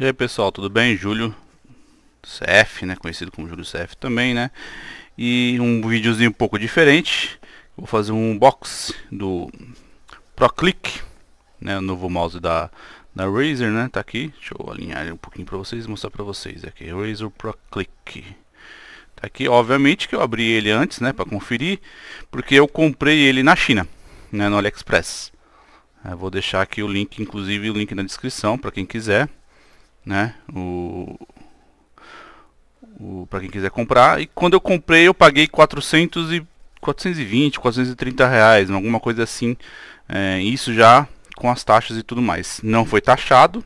E aí pessoal, tudo bem? Júlio CF, né? Conhecido como Júlio CF também, né? E um videozinho um pouco diferente. Vou fazer um box do ProClick, né? O novo mouse da, da Razer, né? Tá aqui. Deixa eu alinhar um pouquinho para vocês, mostrar para vocês aqui. Razer ProClick. Tá aqui, obviamente que eu abri ele antes, né? Para conferir, porque eu comprei ele na China, né? No AliExpress. Eu é, vou deixar aqui o link, inclusive o link na descrição para quem quiser né? O, o para quem quiser comprar. E quando eu comprei, eu paguei 400 e 420, 430 reais, alguma coisa assim. É, isso já com as taxas e tudo mais. Não foi taxado,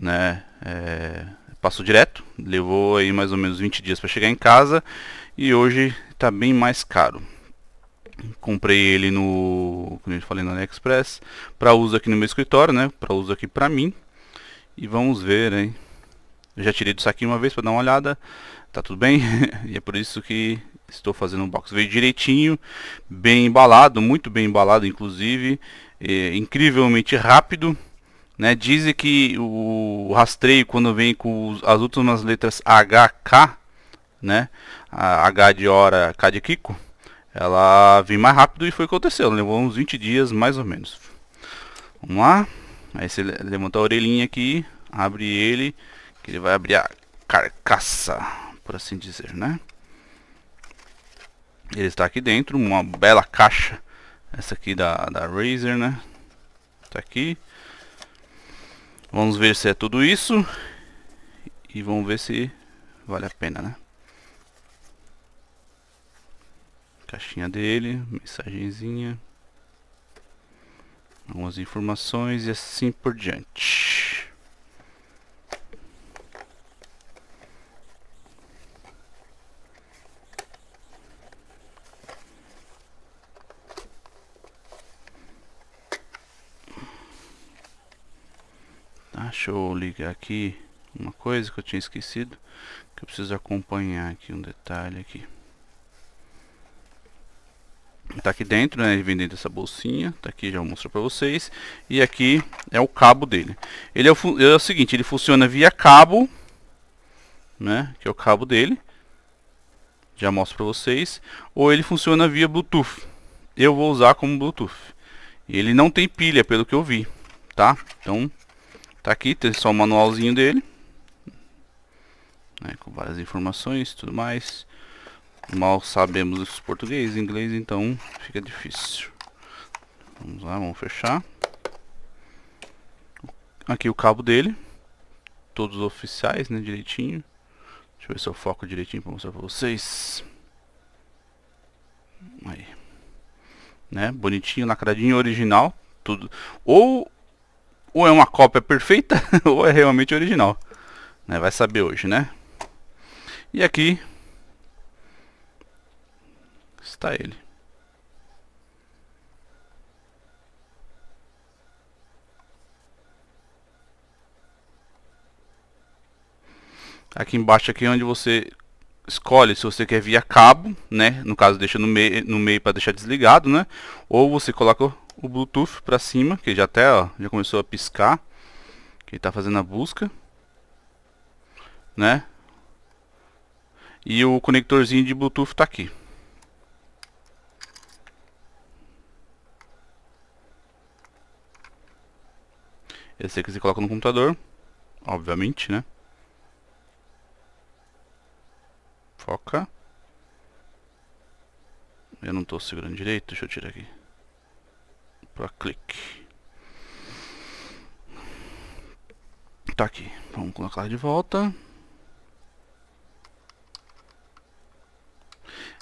né? É, passou direto, levou aí mais ou menos 20 dias para chegar em casa e hoje está bem mais caro. Comprei ele no, como eu falei, no AliExpress, para uso aqui no meu escritório, né? Para uso aqui para mim. E vamos ver, hein? Eu já tirei do saquinho uma vez para dar uma olhada. Tá tudo bem? e é por isso que estou fazendo um box. Veio direitinho, bem embalado, muito bem embalado inclusive. É, incrivelmente rápido. Né? Dizem que o rastreio quando vem com as últimas letras HK, né? A H de hora, K de Kiko. Ela vem mais rápido e foi o que aconteceu. Levou uns 20 dias mais ou menos. Vamos lá. Aí você levanta a orelhinha aqui, abre ele, que ele vai abrir a carcaça, por assim dizer, né? Ele está aqui dentro, uma bela caixa, essa aqui da, da Razer, né? Está aqui. Vamos ver se é tudo isso e vamos ver se vale a pena, né? Caixinha dele, mensagenzinha algumas informações e assim por diante. Tá, deixa eu ligar aqui uma coisa que eu tinha esquecido, que eu preciso acompanhar aqui um detalhe aqui tá aqui dentro, né, vem dentro dessa bolsinha, tá aqui, já mostro para vocês, e aqui é o cabo dele. Ele é o, é o, seguinte, ele funciona via cabo, né, que é o cabo dele, já mostro para vocês, ou ele funciona via Bluetooth, eu vou usar como Bluetooth. Ele não tem pilha, pelo que eu vi, tá? Então, tá aqui, tem só o manualzinho dele, né, com várias informações tudo mais. Mal sabemos português e inglês, então fica difícil. Vamos lá, vamos fechar. Aqui o cabo dele. Todos oficiais, né, direitinho. Deixa eu ver se eu foco direitinho para mostrar para vocês. Aí. Né, bonitinho, lacradinho, original. Tudo. Ou, ou é uma cópia perfeita, ou é realmente original. Né, vai saber hoje, né? E aqui ele. Aqui embaixo aqui é onde você escolhe se você quer via cabo, né? No caso deixa no meio, no meio para deixar desligado, né? Ou você coloca o Bluetooth para cima, que já até ó, já começou a piscar, que está fazendo a busca, né? E o conectorzinho de Bluetooth está aqui. Esse aqui você coloca no computador, obviamente, né? Foca. Eu não estou segurando direito, deixa eu tirar aqui. Pra clique. Tá aqui. Vamos colocar de volta.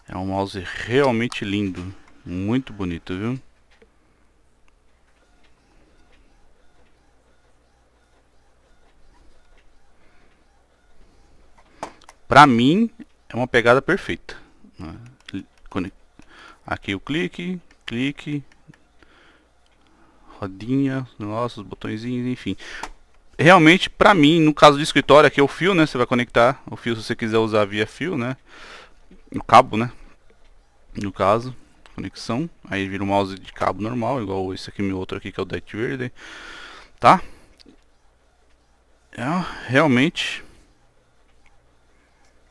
É um mouse realmente lindo. Muito bonito, viu? Para mim, é uma pegada perfeita. Né? Aqui o clique, clique, rodinha, nossos botõezinhos, enfim. Realmente, para mim, no caso de escritório, aqui é o fio, né? Você vai conectar o fio se você quiser usar via fio, né? O cabo, né? No caso, conexão. Aí vira o mouse de cabo normal, igual esse aqui, meu outro aqui, que é o Dead Verde. Tá? É, realmente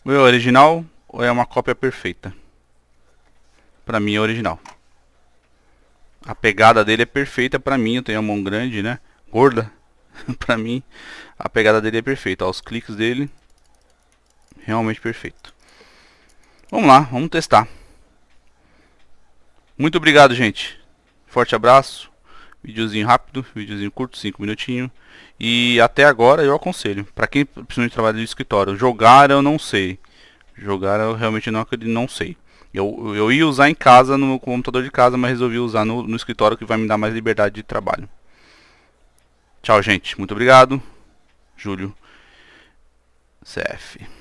ou é original ou é uma cópia perfeita? Pra mim é original. A pegada dele é perfeita pra mim. Eu tenho a mão grande, né? Gorda. pra mim, a pegada dele é perfeita. Ó, os cliques dele, realmente perfeito. Vamos lá, vamos testar. Muito obrigado, gente. Forte abraço. Videozinho rápido, videozinho curto, 5 minutinhos. E até agora eu aconselho. Para quem precisa de trabalho de escritório, jogar eu não sei. Jogar eu realmente não, não sei. Eu, eu ia usar em casa, no computador de casa, mas resolvi usar no, no escritório que vai me dar mais liberdade de trabalho. Tchau, gente. Muito obrigado. Júlio. CF.